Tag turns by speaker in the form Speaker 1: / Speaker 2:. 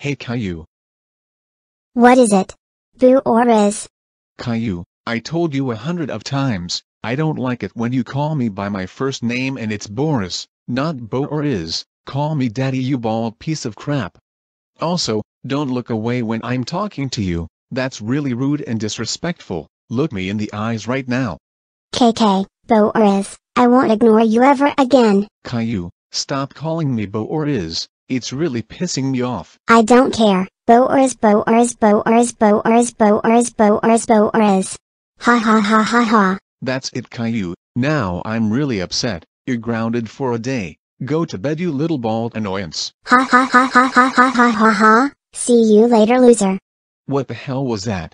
Speaker 1: Hey Caillou.
Speaker 2: What is it? Boo or is?
Speaker 1: Caillou, I told you a hundred of times, I don't like it when you call me by my first name and it's Boris, not Bo or is. Call me daddy you bald piece of crap. Also, don't look away when I'm talking to you, that's really rude and disrespectful, look me in the eyes right now.
Speaker 2: KK, Bo or is, I won't ignore you ever again.
Speaker 1: Caillou, stop calling me Bo or is, it's really pissing me off.
Speaker 2: I don't care. Boers, boers, boers, boers, boers, boers, boers. Ha ha ha ha ha.
Speaker 1: That's it Caillou, now I'm really upset, you're grounded for a day. Go to bed you little bald annoyance.
Speaker 3: Ha ha ha ha ha
Speaker 1: ha ha ha ha. See you later loser. What the hell was that?